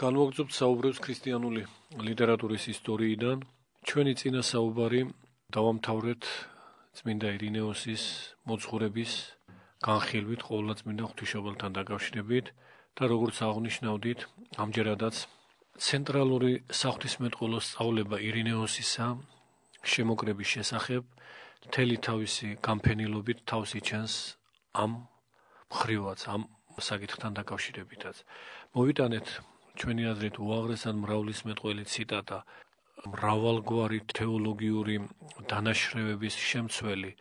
განვაგრძობთ საუბრებს ქრისტიანული ლიტერატურის ისტორიიდან. ჩვენი წინა საუბარი დავამთავრეთ წმინდა ირინეოსის მოძღვრების განხილვით ყოვლად წმინდა ღვთისმშობელთან დაკავშირებით და როგორც აღნიშნავდით, ამჯერადაც ცენტრალური საღვთისმეტყველო სწავლება ირინეოსისა შემოკრების შესახებ მთელი თავისი გამფენილობით თავს იჩენს ამ ხრივაც ამ საკითხთან დაკავშირებითაც. მოვიტანეთ ჩვენი აზრით უაღრესად მრავლისმეტყველი ციტატა მრავალგვარი თეოლოგიური დანაშრევების შემცველი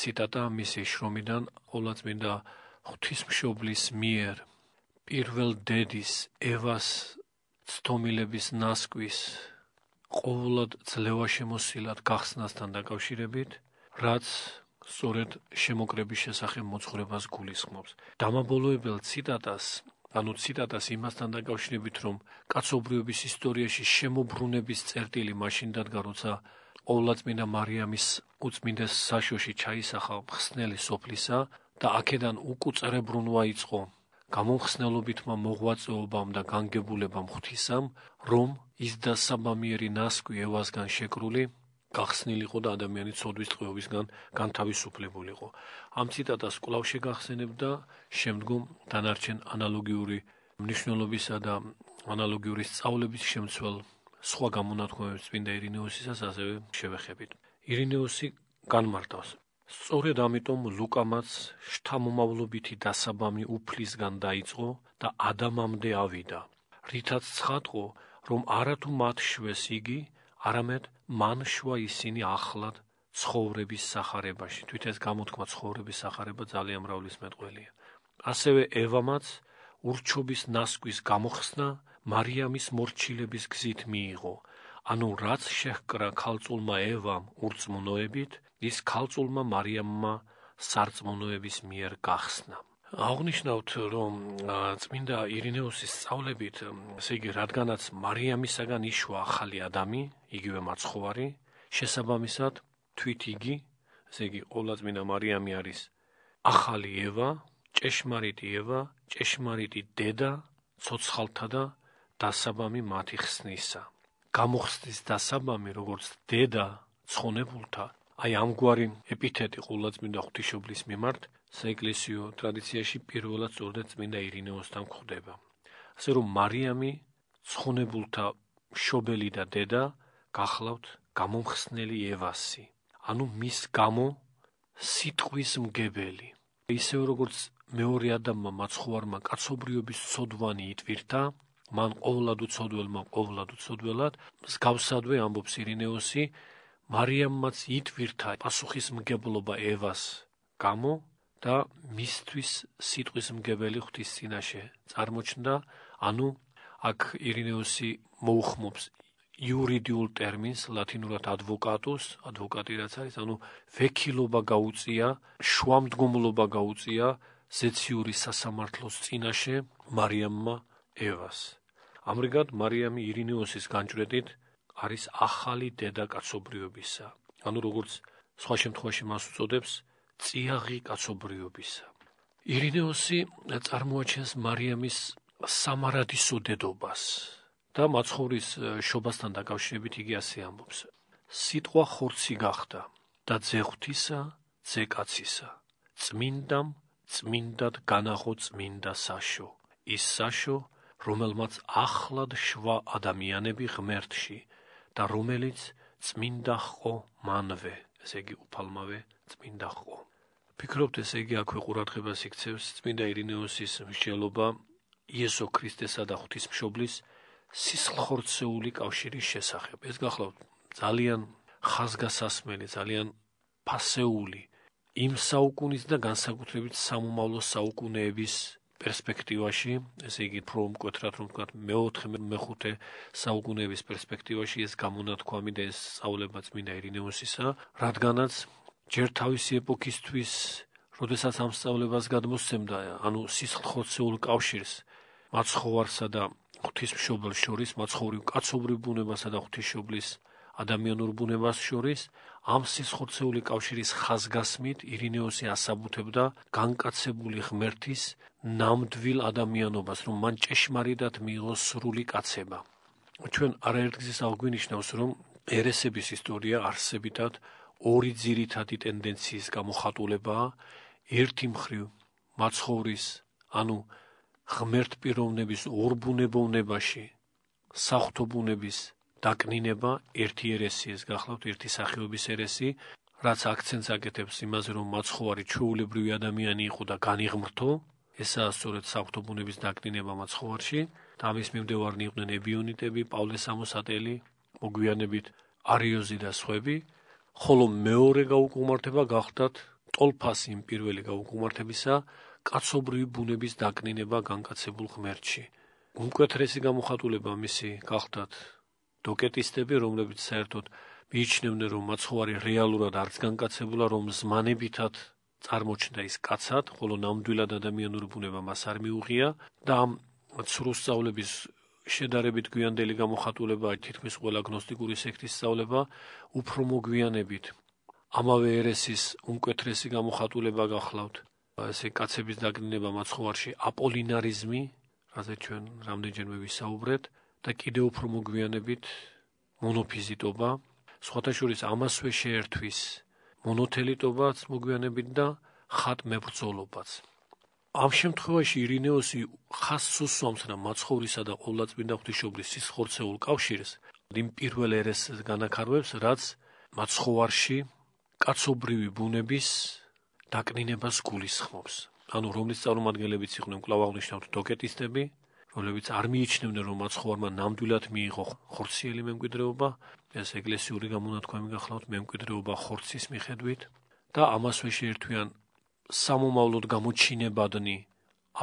ციტატა მისი შრომიდან ყოვლადწმინდა ღვთისმშობლის მიერ პირველ დედის ევას ცდომილების ناسკვის ყოვლად ძლევაშემოსილად გახსნასთან დაკავშირებით რაც სორეთ შემოკრების შესახებ მოძღვრებას გულისხმობს. დამაბოლოებელ ციტატას ანუ ციტატას იმასთან დაკავშირებით, რომ კაცობრიობის ისტორიაში შემოbrunების წერტილი მაშინ დადგა, როცა ყოვლადწმინდა მარიამის უწმინდეს საშოში ჩაისახა მხსნელი სოფლისა და აქედან უკუწერებრუნვა იწყო. გამომხსნელობითმა მოღვაწეობამ და განგებულებამ ღვთისამ, რომ ის დასაბამიერი ناسკი ევასგან შეკრული გახსნილიყო და ადამიანი ცოდვის წყვეობისგან განთავისუფლებულიყო. ამ ციტატას კვლავ შეგახსენებდა შემდგომ დანარჩენ ანალოგიური მნიშვნელობისა და ანალოგიური სწავლების შემცველ სხვა გამონათქვამებს წინდა ირინეოსისას ასევე შევეხებით. ირინეოსი განმარტავს სწორედ ამიტომ ლუკამაც შთამომავლობითი დასაბამი უფლისგან დაიწყო და ადამამდე ავიდა რითაც ცხადყო რომ არათუ მათ შვეს იგი არამედ მან შვა ისინი ახლად ცხოვრების сахарებაში თვითეს გამოთქმა ცხოვრების сахарება ძალიან მრავლის მეტყველია ასევე ევამაც ურჩობის ناسკვის გამოხსნა მარიამის მორჩილების გზით მიიღო ანუ რაც შეხკრა ქალწულმა ევამ ურწმუნოებით ის ქალწულმა მარიამმა სარწმუნოების მიერ გახსნა აღნიშნავთ, რომ წმინდა ირინეუსის სწავლებით, ესე იგი, რადგანაც მარიამისაგან იშვა ახალი ადამი, იგივე მაცხოვარი, შესაბამისად, თვით იგი, ესე იგი, ყოლა წმინდა მარიამი არის ახალი ევა, ჭეშმარიტი ევა, ჭეშმარიტი დედა, ცოცხალთა და დასაბამი მათი ხსნისა. გამოხსნის დასაბამი როგორც დედა ცხონებულთა აი ამგვარი ეპითეტი ყულაწმინდა ღვთისმშობლის მიმართ საეკლესიო ტრადიციაში პირველად წორდა წმინდა ირინეოსთან გვხვდება. ასე რომ მარიამი ცხონებულთა შობელი და დედა გახლავთ გამომხსნელი ევასი, ანუ მის გამო სიტყვის მგებელი. ისე როგორც მეორე ადამიანმა მაცხოვარმა კაცობრიობის სოდვანი იტვირთა, მან ყოვლად უცოდველმა ყოვლად უცოდველად მსგავსადვე ამბობს ირინეოსი მარიამმაც ითვირთა პასუხისმგებლობა ევას გამო და მისთვის სიტყვისმგებელი ღვთის წინაშე წარმოჩნდა, ანუ აქ ირინეუსი მოუხმობს იურიდიულ ტერმინს ლათინურად ადვოკატუს, ადვოკატი რაც არის, ანუ ვექილობა გაუწია, შუამდგომლობა გაუწია ზეციური სასამართლოს წინაშე მარიამმა ევას. ამრიგად მარიამი ირინეოსის განჭრედით არის ახალი დედაკაცობრიობისა. ანუ როგორც სხვა შემთხვევაში მას უწოდებს ციაღი კაცობრიობისა. ირინეოსი წარმოაჩენს მარიამის სამარადისო დედობას და მაცხოვრის შობასთან დაკავშირებით იგი ასე ამბობს: სიტყვა ხორცი გახდა და ძეღთისა, ძეკაცისა. წმინდამ წმინდად განაღო წმინდა საშო. ის საშო რომელმაც ახლად შვა ადამიანები ღმერთში და რომელიც წმინდა ხო მანვე, ესე იგი უფალმავე წმინდა ხო. ფიქრობთ ესე იგი აქვე ყურადღებას იქცევს წმინდა ირინეოსის მსჯელობა იესო ქრისტესა და ღვთისმშობლის სისხლხორცეული კავშირის შესახებ. ეს გახლავთ ძალიან ხაზგასასმელი, ძალიან ფასეული იმ საუკუნის და განსაკუთრებით სამომავლო საუკუნეების პერსპექტივაში, ესე იგი, უფრო მკვეთრად რომ ვთქვა, მეოთხე მეხუთე საუკუნეების პერსპექტივაში ეს გამონათქვა მინდა ეს სწავლება წმინდა ერინეოსისა, რადგანაც ჯერ თავისი ეპოქისთვის, როდესაც ამ სწავლებას გადმოსცემდა, ანუ სისხლხოცეულ კავშირს მაცხოვარსა და ღვთისმშობელს შორის, მაცხოვრივ კაცობრივ ბუნებასა და ღვთისმშობლის ადამიანურ ბუნებას შორის, ამ სისხლცეული კავშირის ხაზგასმით ირინეოსი ასაბუთებდა განკაცებული ღმერთის ნამდვილ ადამიანობას, რომ მან ჭეშმარიტად მიიღო სრული კაცება. ჩვენ არაერთგზის აღგვინიშნავს, რომ ერესების ისტორია არსებითად ორი ძირითადი ტენდენციის გამოხატულებაა: ერთი მხრივ მაცხოვრის, ანუ ღმერთ პიროვნების ორბუნებოვნებაში, საღთო ბუნების დაკნინება ერთიერესი ეს გახლავთ ერთი სახეობის ერესი რაც აქცენტს აკეთებს იმაზე რომ მაცხოვარი ჩვეულებრივი ადამიანი იყო და განიღმრთო ესაა სწორედ საფრთხობების დაკნინება მაცხოვარში და ამის მიმდევარნი იყვნენ ებიონიტები პავლეს ამოსატელი მოგვიანებით არიოზი და სხვები ხოლო მეორე გაუკუმართება გახლდათ ტოლფასი იმ პირველი გაუკუმართებისა კაცობრივი ბუნების დაკნინება განკაცებულ ღმერთში უკეთრესი გამოხატულება მისი გახლდათ დოკეტისტები, რომლებიც საერთოდ მიიჩნევდნენ, რომ მაცხოვარი რეალურად არც განკაცებულა, რომ ზმანებითად წარმოჩნდა ის კაცად, ხოლო ნამდვილად ადამიანური ბუნება მას არ მიუღია და ამ ცრუსწავლების შედარებით გვიანდელი გამოხატულება თითქმის ყველა აგნოსტიკური სექტის სწავლება უფრო მოგვიანებით ამავე ერესის უმკვეთრესი გამოხატულება გახლავთ ესე კაცების დაგნინება მაცხოვარში აპოლინარიზმი რაზეც ჩვენ რამდენჯერმე ვისაუბრეთ და კიდე უფრო მოგვიანებით მონოფიზიტობა, სხვათაშორის ამასვე შეერთვის მონოთელიტობაც მოგვიანებით და ხატმებრძოლობაც. ამ შემთხვევაში ირინეოსი ხასს უსვამს რა მაცხოვრისა და ყოვლადწმინდა ღვთისმშობლის სიცხორცეულ კავშირს, იმ პირველ ერეს განაკარვებს, რაც მაცხოვარში კაცობრივი ბუნების დაკნინებას გულისხმობს. ანუ რომლის წარმომადგენლებიც იყვნენ კლავაღნიშნავთ დოკეტისტები, რომლებიც არ მიიჩნევდნენ რომ მაცხოვარმა ნამდვილად მიიღო ხორციელი მემკვიდრეობა ეს ეკლესიური გამონათქვამი გახლავთ მემკვიდრეობა ხორცის მიხედვით და ამასვე შეერთვიან სამომავლოდ გამოჩინებადნი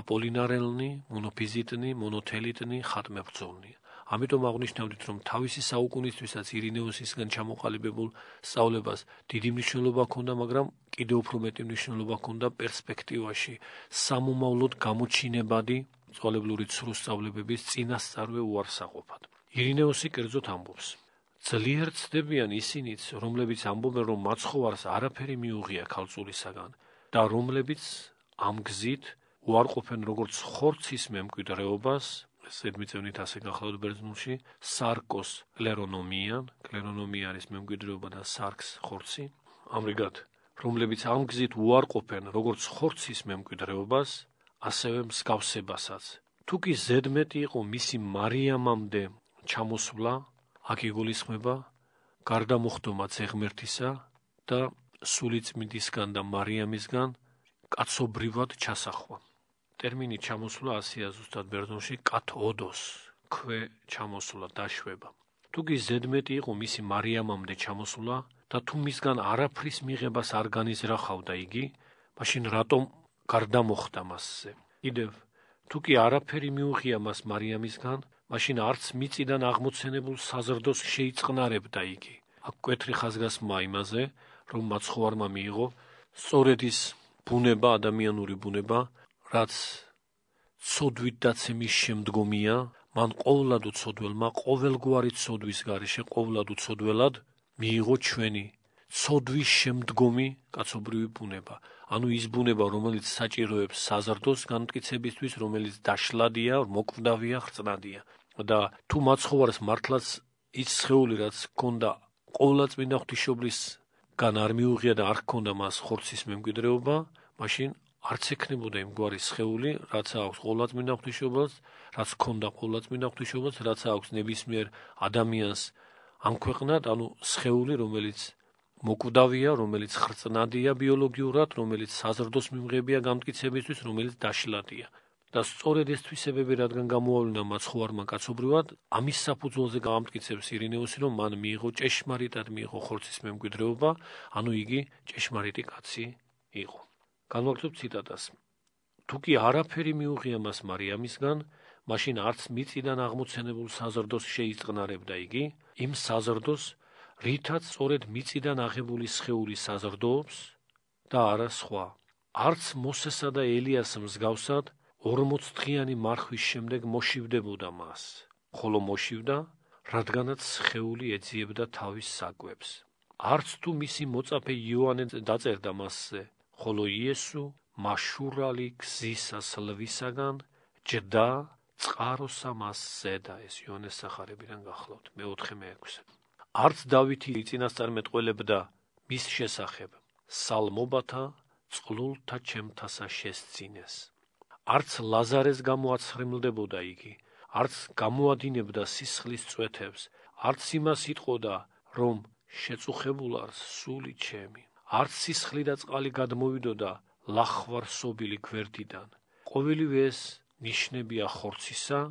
აპოლინარელნი მონოფიზიტნი მონოთელიტნი ხატმებრძოლნი ამიტომ აღნიშნავდით რომ თავისი საუკუნისთვისაც ირინეოსისგან ჩამოყალიბებულ სწავლებას დიდი მნიშვნელობა ჰქონდა მაგრამ კიდევ უფრო მეტი მნიშვნელობა ჰქონდა პერსპექტივაში სამომავლოდ გამოჩინებადი მწოლებლური ცრუსწავლებების წინასწარვე უარსაყოფად. ირინეოსი კერძოდ ამბობს: ძლიერ ცდებიან ისინიც, რომლებიც ამბობენ, რომ მაცხოვარს არაფერი მიუღია ქალწულისაგან და რომლებიც ამგზით უარყოფენ როგორც ხორცის მემკვიდრეობას, სერმიცევნით ასე განხლავთ ბერძნულში, სარკოს კლერონომია, კლერონომია არის მემკვიდრეობა და სარკს ხორცი, ამრიგად რომლებიც ამგზით უარყოფენ როგორც ხორცის მემკვიდრეობას, ასევე მსგავსებასაც. თუ კი ზედმეტი იყო მისი მარიამამდე ჩამოსვლა, აქ იგულისხმება გარდამოხდომა ზეღმერთისა და სულიწმიდისგან და მარიამისგან კაცობრივად ჩასახვა. ტერმინი ჩამოსვლა ასია ზუსტად ბერძნულში კათოდოს, ქვე ჩამოსვლა დაშვება. თუ კი ზედმეტი იყო მისი მარიამამდე ჩამოსვლა და თუ მისგან არაფრის მიღებას არ განიზრახავდა იგი, მაშინ რატომ გარდამოხდა მასზე. კიდევ თუ კი არაფერი მიუღია მას მარიამისგან, მაშინ არც მიწიდან აღმოცენებულ საზრდოს შეიწყნარებდა იგი. აქ კვეთრი ხაზგასმა იმაზე, რომ მაცხოვარმა მიიღო სწორედ ის ბუნება, ადამიანური ბუნება, რაც ცოდვით დაცემის შემდგომია, მან ყოვლად უცოდველმა, ყოველგვარი ცოდვის გარეშე ყოვლად უცოდველად მიიღო ჩვენი სოდვის შემდგომი კაცობრივი ბუნება ანუ ის ბუნება რომელიც საჭიროებს საზრდოს განმტკიცებისთვის რომელიც დაშლადია მოკვდავია ხრწნადია და თუ მაცხოვარს მართლაც ის შეული რაც ქონდა ყოვლადწმინდა ღვთისმშობლის გან არ მიუღია და არ ქონდა მას ხორცის მემკვიდრეობა მაშინ არც ექნებოდა იმ გვარი შეული რაც აქვს ყოვლადწმინდა ღვთისმშობელს რაც ქონდა ყოვლადწმინდა ღვთისმშობელს რაც აქვს ნებისმიერ ადამიანს ან ქვეყნად ანუ შეული რომელიც მოკვდავია, რომელიც ხრწნადია ბიოლოგიურად, რომელიც საზრდოს მიმღებია გამტკიცებისთვის, რომელიც დაშლადია. და სწორედ ეს თვისებები რადგან გამოავლინა მაცხოვარმა კაცობრიواد, ამის საფუძველზე გამტკიცებს ირინეოსი, რომ მან მიიღო ჭეშმარიტად მიიღო ხორცის მემკვიდრეობა, ანუ იგი ჭეშმარიტი კაცი იყო. განვაგრძობ ციტატას. თუ კი არაფერი მიუღია მას მარიამისგან, მაშინ არც მიწიდან აღმოცენებულ საზრდოს შეიძლება იყნარებდა იგი, იმ საზრდოს, რითაც სწორედ მიწიდან აღებული სხეული საზრდოობს და არა სხვა. არც მოსესა და ელიას მსგავსად 40-დღიანი მარხვის შემდეგ მოშივდებოდა მას, ხოლო მოშივდა, რადგანაც სხეული ეძიებდა თავის საკვებს. არც თუ მისი მოწაფე იოანე დაწერდა მასზე, ხოლო იესო მაშურალი გზისას ლვისაგან ჯდა წყაროსა მასზე და ეს იონეს სახარებიდან გახლავთ მე-4 მე-6 არც დავითი იწინასწარმეტყველებდა მის შესახებ სალმობათა წყლულთა ჩემთასა შესწინეს არც ლაზარეს გამოაცხრიმლდებოდა იგი არც გამოადინებდა სისხლის წვეთებს არც იმას იტყოდა რომ შეწუხებულარ სული ჩემი არც სისხლი და წყალი გადმოვიდოდა ლახვარ სობილი გვერდიდან ყოველივე ეს ნიშნებია ხორცისა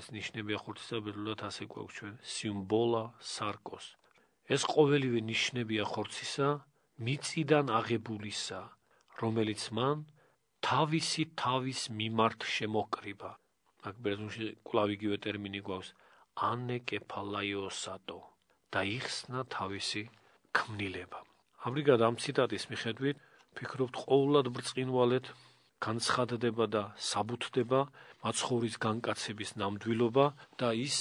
ეს ნიშნებია ხორცისაბედულად ასე გვაქვს ჩვენ სიმბოლა სარკოს ეს ყოველივე ნიშნებია ხორცისა მიწიდან აღებულისა რომელიც მან თავისი თავის მიმართ შემოკრიბა აქ ბერძნულში კლავ იგივე ტერმინი გვაქვს ანეკეფალაიოსატო და იხსნა თავისი ქმნილება ამრიგად ამ ციტატის მიხედვით ფიქრობთ ყოველად ბრწყინვალეთ განცხადდება და საბუთდება მაცხოვრის განკაცების ნამდვილობა და ის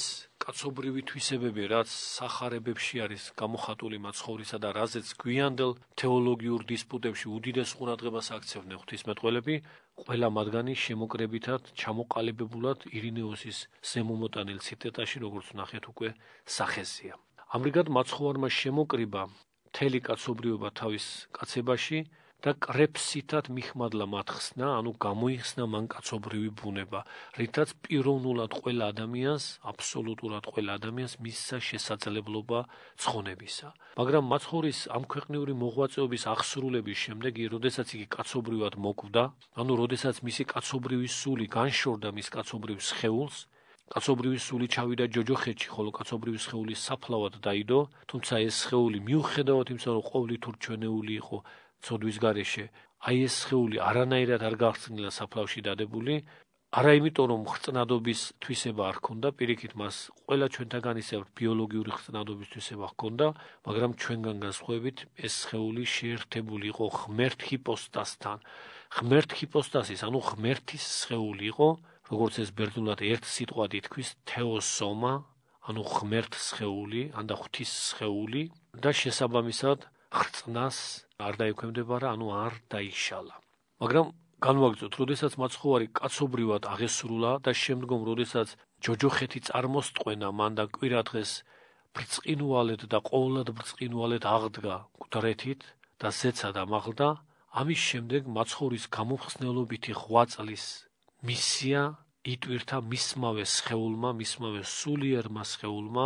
კაცობრივი თვისებები, რაც сахарებებში არის გამოხატული მაცხოვრისა და რაზეც გვიანდელ თეოლოგიურ დისპუტებში უდიდეს ყურადღებას აქცევდნენ ღვთისმეტყველები, ყველა მათგანი შემოკრებითად ჩამოყალიბებულად ირინეოსის ზემომოტანილ ციტატაში, როგორც ნახეთ უკვე, სახესია. ამრიგად მაცხოვარმა შემოკრიბა თელი კაცობრიობა თავის კაცებაში და კრეფსითად მიხმადლა მათხსნა, ანუ გამოიხსნა მანკაცობრივი ბუნება, რითაც პიროვნულად ყველა ადამიანს, აბსოლუტურად ყველა ადამიანს მისცა შესაძლებლობა ცხონებისა. მაგრამ მაცხორის ამ ქვეყნიური მოღვაწეობის აღსრულების შემდეგ, როდესაც იგი კაცობრივად მოკვდა, ანუ როდესაც მისი კაცობრივი სული განშორდა მის კაცობრივ შეულს, კაცობრივი სული ჩავიდა ჯოჯოხეთში, ხოლო კაცობრივი შეული საფლავად დაიდო, თუმცა ეს შეული მიუხედავად იმისა, რომ ყოვლითურჩვენეული იყო, ცოდვის გარეშე აი ეს შეული არანაირად არ გახსნილა საფლავში დადებული არა იმიტომ რომ ხწნადობის თვისება არ ქონდა პირიქით მას ყველა ჩვენთაგან ისევ ბიოლოგიური ხწნადობის თვისება ჰქონდა მაგრამ ჩვენგან განსხვავებით ეს შეული შეერთებული იყო ღმერთ ჰიპოსტასთან ღმერთ ჰიპოსტასის ანუ ღმერთის შეული იყო როგორც ეს ბერძნულად ერთ სიტყვად ითქვის თეოსომა ანუ ღმერთ შეული ანდა ღვთის შეული და შესაბამისად ხრწნას არ დაიქვემდებარა, ანუ არ დაიშალა. მაგრამ განვაგრძოთ, როდესაც მაცხოვარი კაცობრივად აღესრულა და შემდგომ როდესაც ჯოჯოხეთი წარმოსტყვენა მან და კვირადღეს ბრწყინვალეთ და ყოვლად ბრწყინვალეთ აღდგა გუდრეთით და ზეცა და მაღლდა, ამის შემდეგ მაცხოვრის გამოხსნელობითი ღვაწლის მისია იტვირთა მისმავე შეულმა, მისმავე სულიერმა შეულმა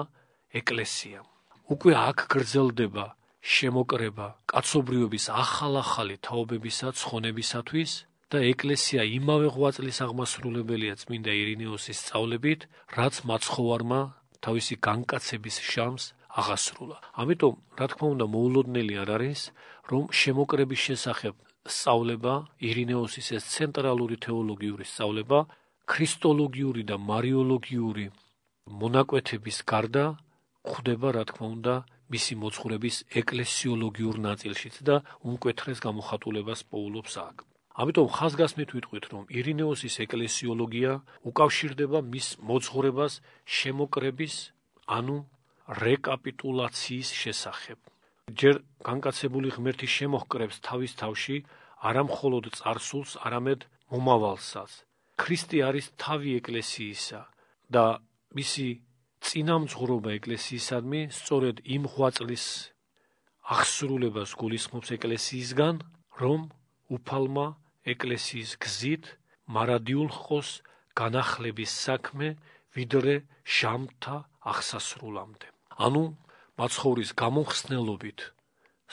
ეკლესიამ. უკვე აქ გრძელდება შემოკრება კაცობრიობის ახალ-ახალი თაობებისა ცხონებისათვის და ეკლესია იმავე ღვაწლის აღმასრულებელია წმინდა ირინეოსის სწავლებით, რაც მაცხოვარმა თავისი განკაცების შამს აღასრულა. ამიტომ, რა თქმა უნდა, მოულოდნელი არ არის, რომ შემოკრების შესახებ სწავლება ირინეოსის ეს ცენტრალური თეოლოგიური სწავლება ქრისტოლოგიური და მარიოლოგიური მონაკვეთების გარდა ხდება, რა თქმა უნდა, მისი მოცხრების ეკლესიოლოგიურ ნაწილშიც და უმკვეთრეს გამოხატულებას პოულობს აქ. ამიტომ ხაზგასმით ვიტყვით, რომ ირინეოსის ეკლესიოლოგია უკავშირდება მის მოცხრებას შემოკრების, ანუ რეკაპიტულაციის შესახებ. ჯერ განკაცებული ღმერთი შემოკრებს თავის თავში არამხოლოდ царსულს, არამედ მომავალსაც. ქრისტე არის თავი ეკლესიისა და მისი წინამძღრობა ეკლესიისადმი სწორედ იმ ხვაწლის აღსრულებას გულისხმობს ეკლესიისგან, რომ უფალმა ეკლესიის გზით მარადიულ ხოს განახლების საქმე ვიდრე ჟამთა აღსასრულამდე. ანუ მაცხოვრის გამოხსნელობით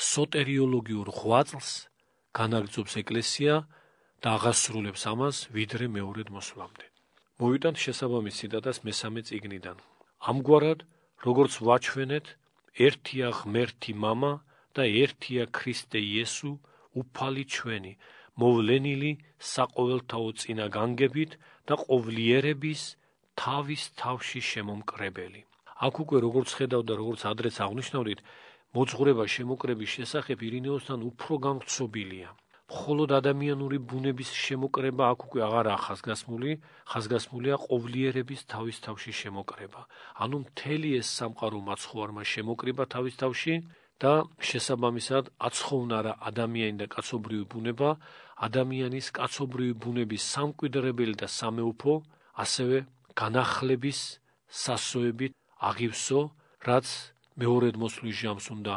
სოტერიოლოგიურ ხვაწლს განაგზობს ეკლესია და აღასრულებს ამას ვიდრე მეორედ მოსვლამდე. მოვიდან შესაბამის ციტატას მესამე წიგნიდან. ამგვარად როგორც ვაჩვენეთ ერთია ღმერთი мама და ერთია ქრისტე იესო უფალი ჩვენი მოვლენილი საყოველთაო წინა განგებით და ყოვლიერების თავის თავში შემომკრებელი აქ უკვე როგორც ხედავ და როგორც ადრეს აღნიშნავდით მოძღრება შემოკრების შესახებ ირინეოსთან უფრო გამწობილია მხოლოდ ადამიანური ბუნების შემოკრება აქ უკვე აღარ ახასგასმული, ხასგასმულია ყოვლიერების თავის თავში შემოკრება. ანუ მთელი ეს სამყარო მაცხოვარმა შემოკრება თავის თავში და შესაბამისად აცხოვნარა ადამიანი და კაცობრიობის ბუნება, ადამიანის კაცობრიობის ბუნების სამკვიდრებელი და სამეუფო, ასევე განახლების სასოები აღივსო, რაც მეორედ მოსვლის ჟამს უნდა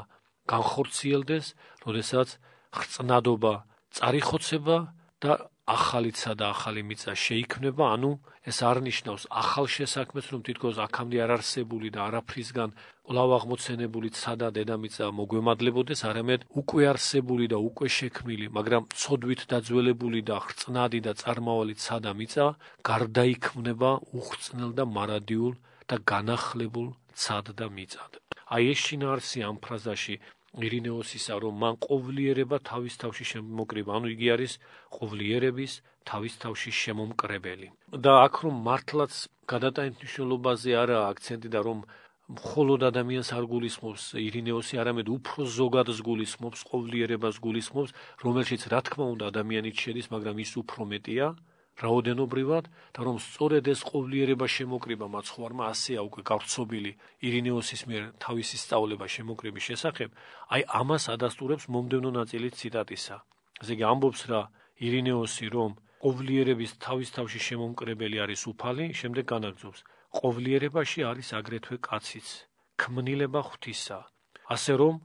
განხორციელდეს, როდესაც ხწნადობა წარიხოცება და ახალიცა და ახალი მიწა შეიქმნება, ანუ ეს არნიშნავს ახალ შესაძქმეს, რომ თითქოს აქამდე არ არსებული და არაფრისგან ყლავ აღმოცენებული ცადა დედამიწა მოგვემადლებოდეს, არამედ უკვე არსებული და უკვე შექმნილი, მაგრამ ცოდვით დაძველებული და ხრწნადი და წარმავალი ცადა მიწა გარდაიქმნება უხრწნელ და მარადიულ და განახლებულ ცად და მიწად. აი ეს შინაარსი ამ ფრაზაში ირინეოს ისა რომ მან ყოვლიერება თავის თავში შემოკრიბა ანუ იგი არის ყოვლიერების თავის თავში შემომკრებელი და აქ რომ მართლაც გადატანით მნიშვნელობაზე არა აქცენტი და რომ მხოლოდ ადამიანს არ გულისხმობს ირინეოსი არამედ უფრო ზოგადს გულისხმობს ყოვლიერებას გულისხმობს რომელშიც რა თქმა უნდა ადამიანი შედის მაგრამ ის უფრო მეტია რაოდენობრივად და რომ სწორედ ეს ყოვლიერება შემოკრება მაცხოვარმა ასეა უკვე გავრცობილი ირინეოსის მიერ თავისი სწავლება შემოკრების შესახებ, აი ამას ადასტურებს მომდენო ნაწილი ციტატისა. ესე იგი ამბობს რა ირინეოსი რომ ყოვლიერების თავისთავში შემომკრებელი არის უფალი, შემდეგ განაგზობს ყოვლიერებაში არის აგრეთვე კაციც, ქმნილება ღვთისა. ასე რომ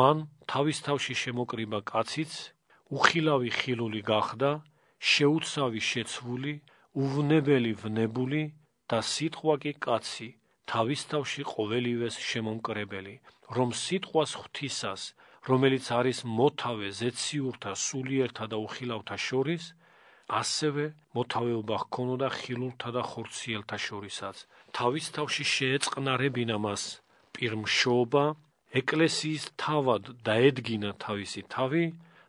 მან თავისთავში შემოკრება კაციც უხილავი ხილული გახდა შეუცავი შეცვული, უვნებელი ვნებული და სიტყვა კი კაცი, თავის თავში ყოველივეს შემომკრებელი, რომ სიტყვას ღვთისას, რომელიც არის მოთავე ზეციურთა, სულიერთა და უხილავთა შორის, ასევე მოთავეობა ჰქონოდა ხილულთა და ხორციელთა შორისაც. თავის თავში შეეწყნარებინა მას პირმშობა ეკლესიის თავად დაედგინა თავისი თავი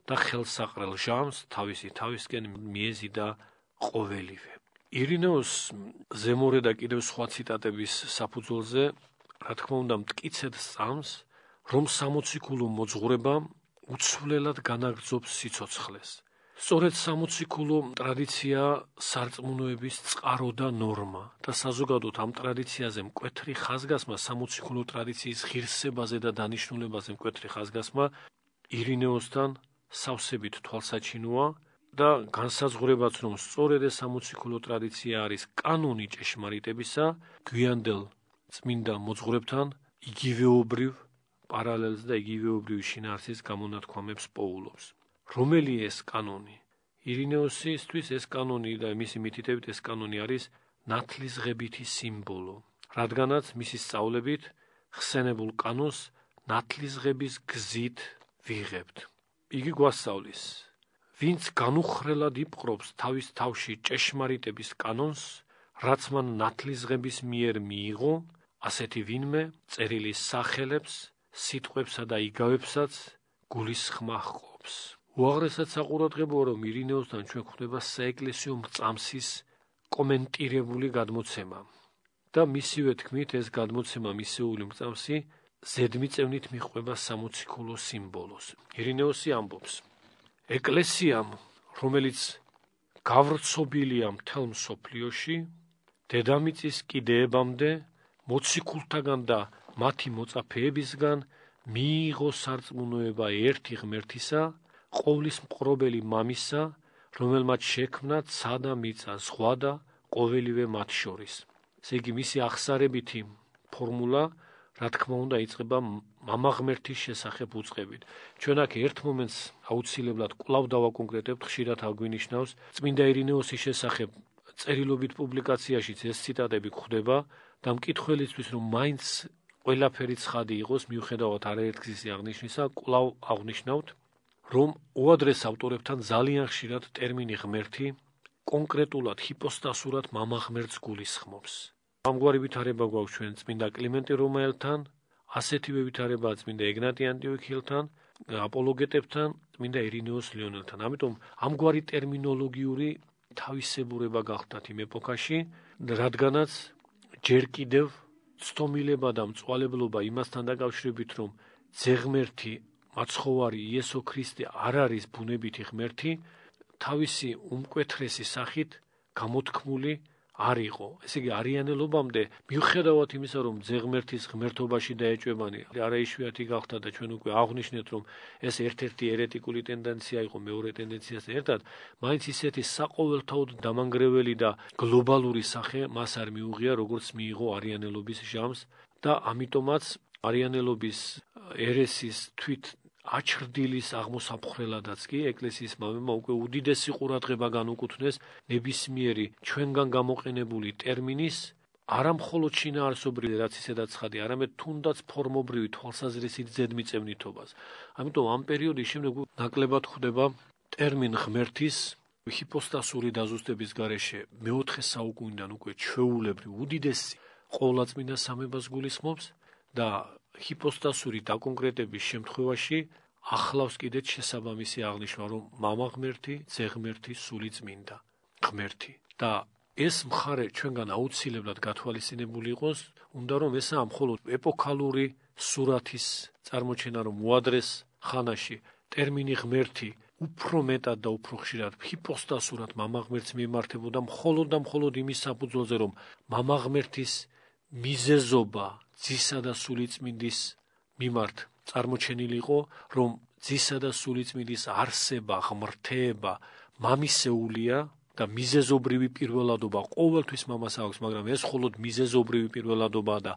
და ხელსაყრელ ჟამს თავისი თავისკენ მიეზიდა ყოველივე. ირინეოს ზემორე და კიდევ სხვა ციტატების საფუძველზე, რა თქმა უნდა, მткиცეთ სამს, რომ სამოციკულო მოძღვრება უცვლელად განაგზობს სიცოცხლეს. სწორედ სამოციკულო ტრადიცია სარწმუნოების წყარო და ნორმა და საზოგადოდ ამ ტრადიციაზე მკვეთრი ხაზგასმა სამოციკულო ტრადიციის ღირსებაზე და დანიშნულებაზე მკვეთრი ხაზგასმა ირინეოსთან სავსებით თვალსაჩინოა და განსაზღვრებაც რომ სწორედ ეს ამოციკულო ტრადიცია არის კანონი ჭეშმარიტებისა გვიანდელ წმინდა მოძღვრებთან იგივეობრივ პარალელს და იგივეობრივ შინაარსის გამონათქვამებს პოულობს რომელი ეს კანონი ირინეოსისთვის ეს კანონი და მისი მითითებით ეს კანონი არის ნათლისღებითი სიმბოლო რადგანაც მისი სწავლებით ხსენებულ კანონს ნათლისღების გზით ვიღებთ იგი გვასწავლის ვინც განუხრელად იპყრობს თავის თავში ჭეშმარიტების კანონს რაც მან ნათლისღების მიერ მიიღო ასეთი ვინმე წერილი სახელებს სიტყვებსა და იგავებსაც გულის ხმა ხობს უაღრესად საყურადღებოა რომ ირინეოსთან ჩვენ ხვდება საეკლესიო მწამსის კომენტირებული გადმოცემა და მისივე თქმით ეს გადმოცემა მისეული მწამსი ზედმიწევნით მიყვება 60 კულო სიმბოლოს. ირინეოსი ამბობს: ეკლესიამ, რომელიც გავრცობილია მთელ სოფლიოში, დედამიწის კიდეებამდე მოციქულთაგან და მათი მოწაფეებისგან მიიღო სარწმუნოება ერთი ღმერთისა, ყოვლის მყრობელი მამისა, რომელმაც შექმნა ცა და მიწა, ზღვა და ყოველივე მათ შორის. ესე იგი, მისი აღსარებითი ფორმულა რა თქმა უნდა იწება მამაღმერთის შესახებ უצებით ჩვენ აქ ერთ მომენტს აუცილებლად კვლავ დავაკონკრეტებთ ხშირად აგვინიშნავს წმინდა ირინეოსის შესახებ წერილობით პუბლიკაციაშიც ეს ციტატები გვხვდება და მკითხველისთვის რომ მაინც ყველაფერი ცხადი იყოს მიუხედავად არაერთგზის აღნიშნისა კვლავ აღნიშნავთ რომ უადრეს ავტორებთან ძალიან ხშირად ტერმინი ღმერთი კონკრეტულად ჰიპოსტასურად მამაღმერთს გულისხმობს ამგვარი ვითარება გვაქვს ჩვენ წმინდა კლიმენტი რომაელთან, ასეთივე ვითარებაა წმინდა ეგნატი ანტიოქიელთან, აპოლოგეტებთან, წმინდა ერინეოს ლიონელთან. ამიტომ ამგვარი ტერმინოლოგიური თავისებურება გახლდათ იმ ეპოქაში, რადგანაც ჯერ კიდევ ცნობილება და მწვალებლობა იმასთან დაკავშირებით, რომ ზეღმერთი აცხოვარი იესო ქრისტე არ არის ბუნებითი ღმერთი, თავისი უმკვეთრესი სახით გამოთქმული არ იყო. ესე იგი არიანელობამდე მიუხედავად იმისა, რომ ზეგმერთის ღმერთობაში დაეჭვებანი არაიშვიათი გახდა და ჩვენ უკვე აღვნიშნეთ, რომ ეს ერთ-ერთი ერეტიკული ტენდენცია იყო მეორე ტენდენციასთან ერთად, მაინც ისეთი საყოველთაოდ დამანგრეველი და გლობალური სახე მას არ მიუღია, როგორც მიიღო არიანელობის ჟამს და ამიტომაც არიანელობის ერესის თვით აჩრდილის აღმოსაფხრელადაც კი ეკლესიის მამებმა უკვე უდიდესი ყურადღება განუკუთვნეს ნებისმიერი ჩვენგან გამოყენებული ტერმინის არამხოლოდ შინაარსობრივი რაც ისედაც ხდი, არამედ თუნდაც ფორმობრივი თვალსაზრისით ზედმიწევნითობას. ამიტომ ამ პერიოდის შემდეგ ნაკლებად ხდება ტერმინ ღმერთის ჰიპოსტასური დაზუსტების გარეშე მეოთხე საუკუნიდან უკვე ჩვეულებრივ უდიდეს ყოვლადწმინდა სამებას გულისხმობს და ჰიპოსტასური დაკონკრეტების შემთხვევაში ახლავს კიდეც შესაბამისი აღნიშვნა, რომ მამა ღმერთი, ძე ღმერთი, სული წმინდა ღმერთი და ეს მხარე ჩვენგან აუცილებლად გათვალისწინებული იყოს, უნდა რომ ეს ამ მხოლოდ ეპოქალური სურათის წარმოჩენა რომ მოადრეს ხანაში ტერმინი ღმერთი უფრო მეტად და უფრო ხშირად ჰიპოსტასურად მამა ღმერთს მიმართებოდა მხოლოდ და მხოლოდ იმის საფუძველზე რომ მამა ღმერთის მიზეზობა ძისა და სულიწმინდის მიმართ წარმოჩენილი იყო, რომ ძისა და სულიწმინდის არსება, ღმრთება მამისეულია და მიზეზობრივი პირველადობა ყოველთვის მამას აქვს, მაგრამ ეს მხოლოდ მიზეზობრივი პირველადობაა და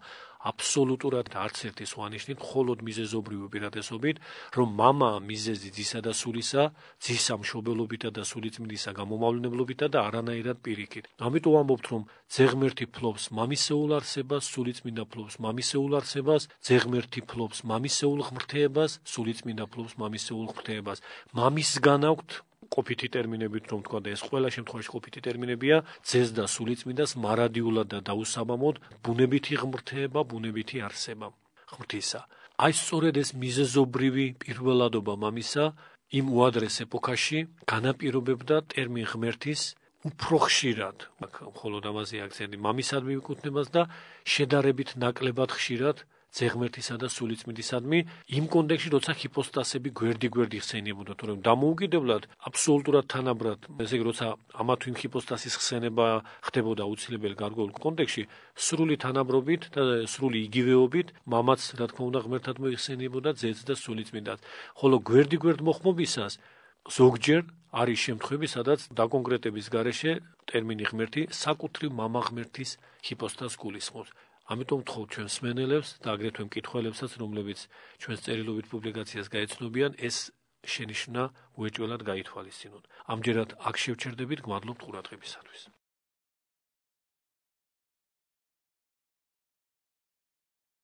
აბსოლუტურად არც ერთის ვანიშნით, მხოლოდ მიზეზობრივი უპირატესობით, რომ мама მიზეზი ძისა და სულისა, ძისა მშობელობითა და სულიწმიდისა გამომავლენებლობითა და არანაირად პირიქით. ამიტომ ვამბობთ, რომ ძეგმერთი ფლობს მამისეულ არსებას, სულიწმინდა ფლობს მამისეულ არსებას, ძეგმერთი ფლობს მამისეულ ღმრთებას, სულიწმინდა ფლობს მამისეულ ღმრთებას. მამისგან აქვთ ყოფითი ტერმინებით რომ თქვა და ეს ყველა შემთხვევაში ყოფითი ტერმინებია ძეს და სულიწმიდას მარადიულად და დაუსამამოდ ბუნებითი ღმრთება ბუნებითი არსება ღმრთისა აი სწორედ ეს მიზეზობრივი პირველადობა მამისა იმ უადრეს ეპოქაში განაპირობებდა ტერმინ ღმერთის უფრო ხშირად ხოლო დამაზე აქცენტი მამისადმი მიკუთვნებას და შედარებით ნაკლებად ხშირად ზეღმერთისა და სულიწმიდისადმი იმ კონტექსში როცა ჰიპოსტასები გვერდიგვერდი ხსენებოდა თორემ დამოუკიდებლად აბსოლუტურად თანაბრად ესე იგი როცა ამა თუ იმ ჰიპოსტასის ხსენება ხდებოდა უცილებელ გარკვეულ კონტექსში სრული თანაბრობით და სრული იგივეობით მამაც რა თქმა უნდა ღმერთად მოიხსენებოდა ძეც და სულიწმიდად ხოლო გვერდიგვერდ მოხმობისას ზოგჯერ არის შემთხვევები სადაც დაკონკრეტების გარეშე ტერმინი ღმერთი საკუთრივ მამა ღმერთის ჰიპოსტას გულისხმობს ამიტომ თხოვ ჩვენს მენელებს და აგრეთვე მკითხველებსაც რომლებიც ჩვენს წერილობით პუბლიკაციას გაეცნობიან ეს შენიშნა უეჭველად გაითვალისწინოთ ამჯერად აქ შევჩერდებით გმადლობთ ყურადღებისათვის